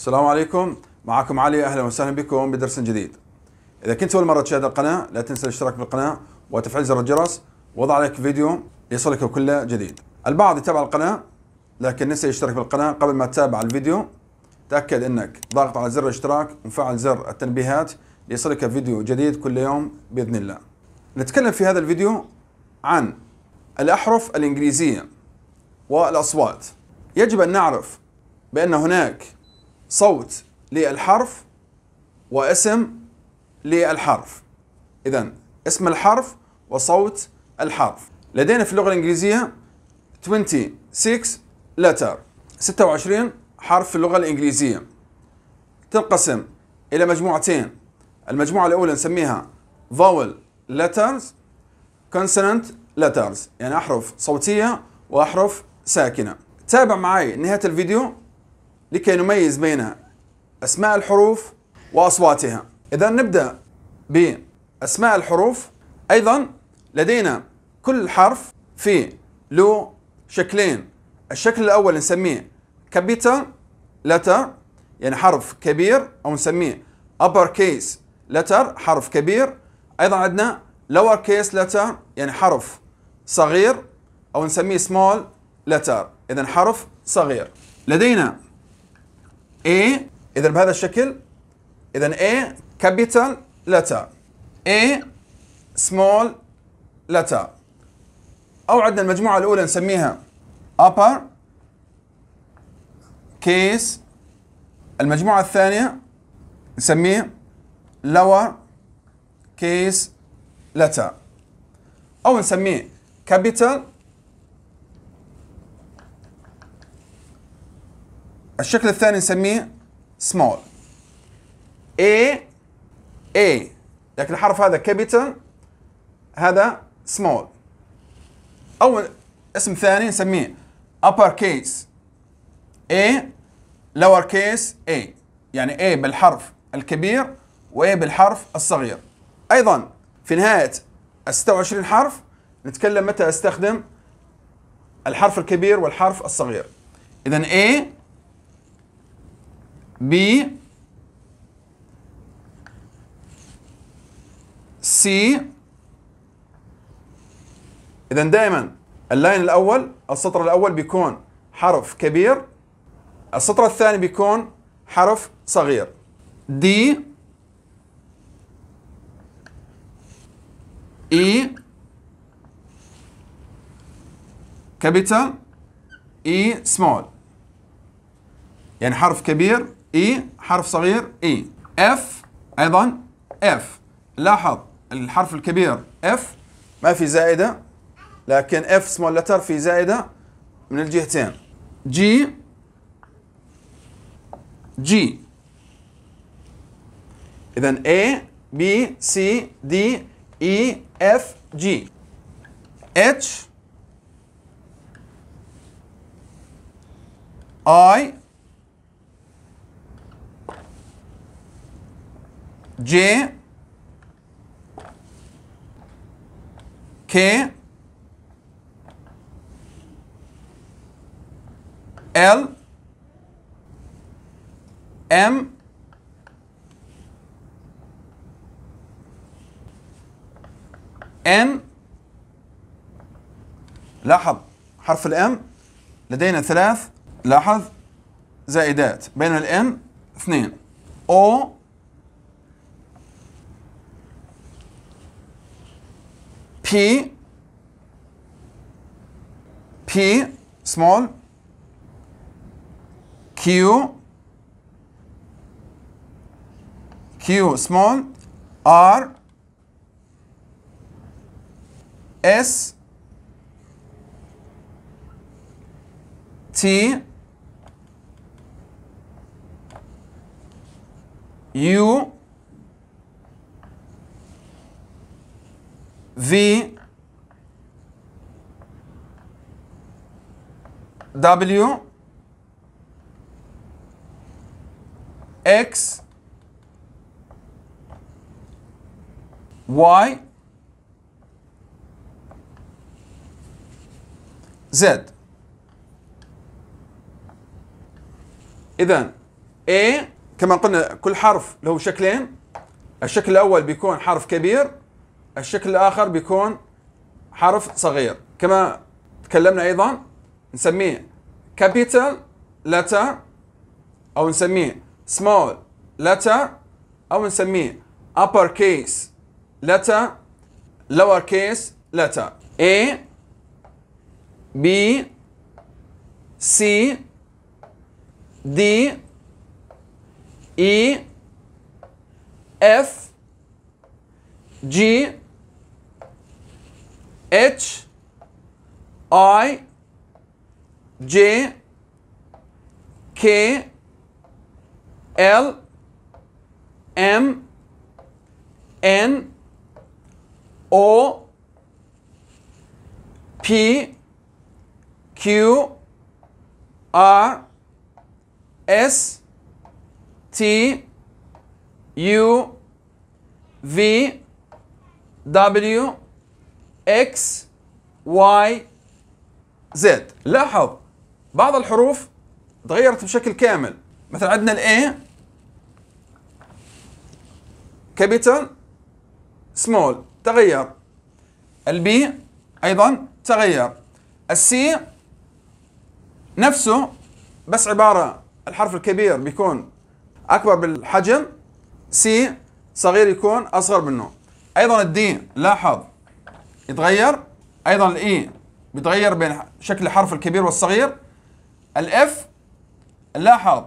السلام عليكم معكم علي اهلا وسهلا بكم بدرس جديد اذا كنت اول مره تشاهد القناه لا تنسى الاشتراك بالقناه وتفعيل زر الجرس وضع لك فيديو يصلك كل جديد البعض يتابع القناه لكن نسى يشترك بالقناه قبل ما تتابع الفيديو تاكد انك ضاغط على زر الاشتراك ومفعل زر التنبيهات ليصلك فيديو جديد كل يوم باذن الله نتكلم في هذا الفيديو عن الاحرف الانجليزيه والاصوات يجب ان نعرف بان هناك صوت للحرف واسم للحرف إذا اسم الحرف وصوت الحرف لدينا في اللغة الإنجليزية 26 letter 26 حرف في اللغة الإنجليزية تنقسم إلى مجموعتين المجموعة الأولى نسميها vowel letters consonant letters يعني أحرف صوتية وأحرف ساكنة تابع معي نهاية الفيديو لكي نميز بين أسماء الحروف وأصواتها إذا نبدأ بأسماء الحروف أيضا لدينا كل حرف في له شكلين الشكل الأول نسميه كابيتال لتر يعني حرف كبير أو نسميه upper case letter حرف كبير أيضا عندنا lower case letter يعني حرف صغير أو نسميه small letter إذا حرف صغير لدينا A إذا بهذا الشكل إذا A capital letter A small letter أو عندنا المجموعة الأولى نسميها upper case المجموعة الثانية نسميه lower case letter أو نسميه capital الشكل الثاني نسميه small A A لكن الحرف هذا كابيتال هذا small أو اسم ثاني نسميه ابر كيس A لور كيس A يعني A بالحرف الكبير و A بالحرف الصغير أيضا في نهاية ال 26 حرف نتكلم متى أستخدم الحرف الكبير والحرف الصغير إذا A B سي اذا دائما اللاين الاول السطر الاول بيكون حرف كبير السطر الثاني بيكون حرف صغير دي اي كابيتال اي سمول يعني حرف كبير اي حرف صغير اي اف ايضا اف لاحظ الحرف الكبير اف ما في زائده لكن اف سمول لتر في زائده من الجهتين جي جي اذا اي بي سي دي اي اف جي اتش اي j k l m n لاحظ حرف الام لدينا ثلاث لاحظ زائدات بين الان اثنين او P, P small, Q, Q small, R, S, T, U, V W X Y Z إذا A كما قلنا كل حرف له شكلين الشكل الأول بيكون حرف كبير الشكل الآخر بيكون حرف صغير كما تكلمنا أيضا نسميه capital letter أو نسميه small letter أو نسميه upper case letter lower case letter A B C D E F G H I J K L M N O P Q R S T U V W X Y Z لاحظ بعض الحروف تغيرت بشكل كامل مثلا عندنا A كابيتال سمول تغير B ايضا تغير C نفسه بس عباره الحرف الكبير بيكون اكبر بالحجم سي صغير يكون اصغر منه ايضا الدي لاحظ يتغير ايضا الاي e بيتغير بين شكل الحرف الكبير والصغير الاف لاحظ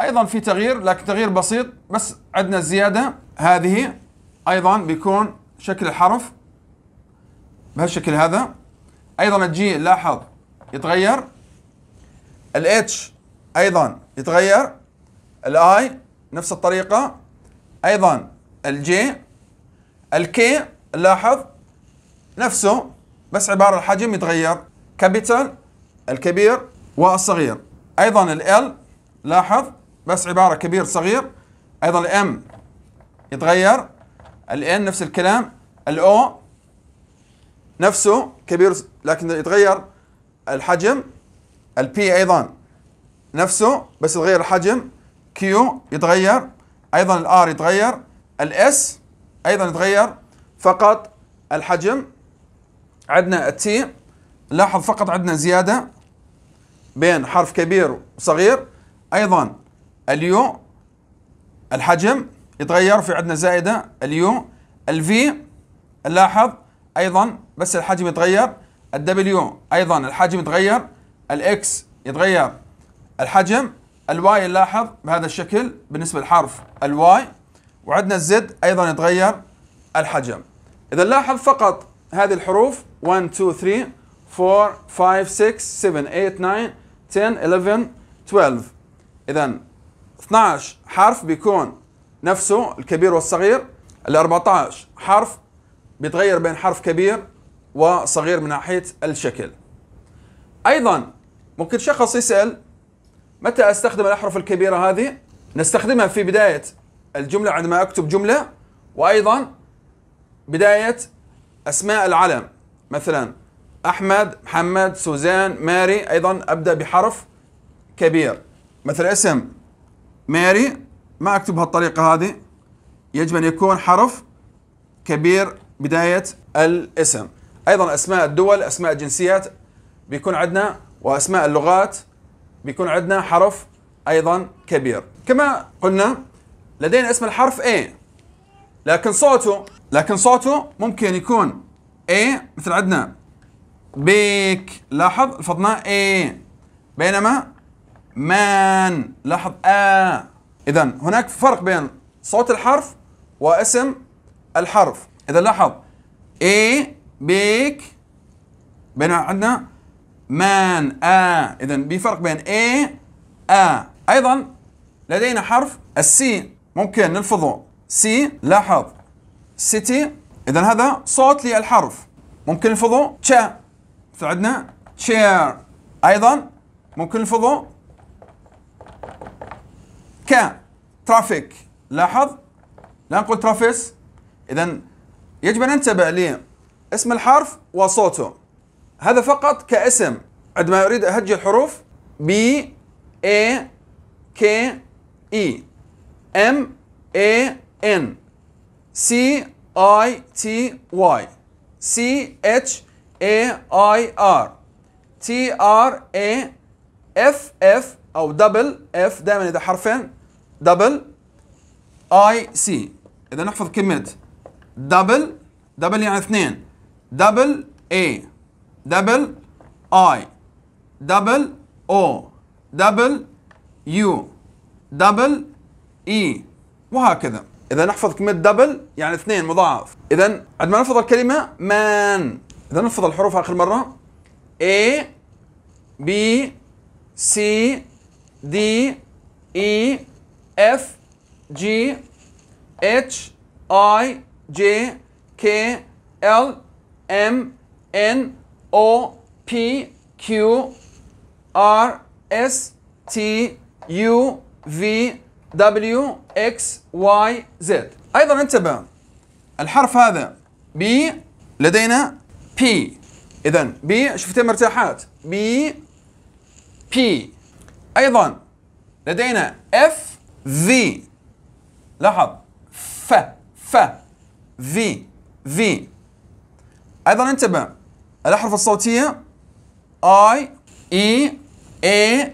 ايضا في تغيير لكن تغيير بسيط بس عندنا زياده هذه ايضا بيكون شكل الحرف بهالشكل هذا ايضا الجي لاحظ يتغير الاتش ايضا يتغير الاي نفس الطريقه ايضا الجي الكي لاحظ نفسه بس عبارة الحجم يتغير كابيتال الكبير والصغير أيضا ال لاحظ بس عبارة كبير صغير أيضا الام يتغير الان نفس الكلام الاو نفسه كبير لكن يتغير الحجم البي ايضا نفسه بس يتغير الحجم كيو يتغير ايضا الار يتغير الاس ايضا يتغير فقط الحجم عندنا التي لاحظ فقط عندنا زياده بين حرف كبير وصغير ايضا اليو الحجم يتغير في عندنا زائده اليو الفي لاحظ ايضا بس الحجم يتغير الدبليو ايضا الحجم يتغير الاكس يتغير الحجم الواي نلاحظ بهذا الشكل بالنسبه للحرف الواي وعندنا الزد ايضا يتغير الحجم اذا لاحظ فقط هذه الحروف 1 2 3 4 5 6 7 8 9 10 11 12 اذا 12 حرف بيكون نفسه الكبير والصغير ال 14 حرف بيتغير بين حرف كبير وصغير من ناحيه الشكل ايضا ممكن شخص يسال متى استخدم الاحرف الكبيره هذه نستخدمها في بدايه الجملة عندما أكتب جملة وأيضا بداية أسماء العلم مثلا أحمد محمد سوزان ماري أيضا أبدأ بحرف كبير مثل اسم ماري ما أكتب بهالطريقة هذه يجب أن يكون حرف كبير بداية الاسم أيضا أسماء الدول أسماء الجنسيات بيكون عندنا وأسماء اللغات بيكون عندنا حرف أيضا كبير كما قلنا لدينا اسم الحرف A لكن صوته لكن صوته ممكن يكون A مثل عندنا بيك لاحظ لفظنا A بينما مان لاحظ A إذا هناك فرق بين صوت الحرف واسم الحرف إذا لاحظ A بيك بينما عندنا مان A إذا بفرق بين A A أيضا لدينا حرف السي ممكن نلفظه سي لاحظ سيتي اذا هذا صوت للحرف ممكن نلفظه تشا فعندنا تشير ايضا ممكن نلفظه كا ترافيك لاحظ لا نقول ترافيس اذا يجب ان ننتبه لاسم الحرف وصوته هذا فقط كاسم عندما اريد اهجي الحروف بي اي كي اي M A N C I T Y C H A I R T R A F F او دبل F دايما إذا حرفين دبل I C اذا نحفظ كلمه دبل دبل يعني اثنين دبل A دبل I دبل O دبل U دبل اي وهكذا اذا نحفظ كلمه دبل يعني اثنين مضاعف اذا عندما نحفظ الكلمه مان اذا نحفظ الحروف اخر مره اي بي سي دي اي اف جي اتش اي جي كي ال ام ان او بي كيو ار اس تي يو في W X Y Z أيضا انتبه الحرف هذا B لدينا P إذا B شفتي مرتاحات B P أيضا لدينا F V لاحظ ف ف V V أيضا انتبه الأحرف الصوتية I E A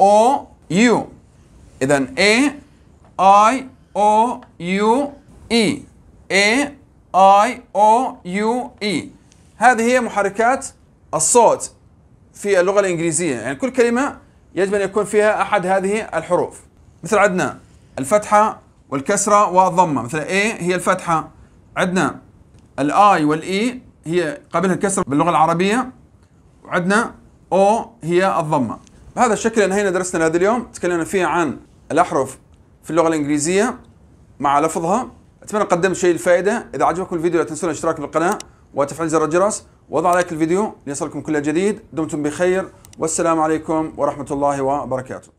O U إذا A I O U E A I O U E هذه هي محركات الصوت في اللغة الإنجليزية يعني كل كلمة يجب أن يكون فيها أحد هذه الحروف مثل عندنا الفتحة والكسرة والضمة مثل A هي الفتحة عندنا الآي والإي هي قابلها الكسر باللغة العربية وعندنا أو هي الضمة بهذا الشكل انهينا درسنا لهذا اليوم تكلمنا فيه عن الأحرف في اللغة الإنجليزية مع لفظها أتمنى قدمت شيء الفائدة إذا عجبكم الفيديو لا تنسون الاشتراك بالقناة وتفعيل زر الجرس وضع لايك الفيديو ليصلكم كل جديد دمتم بخير والسلام عليكم ورحمة الله وبركاته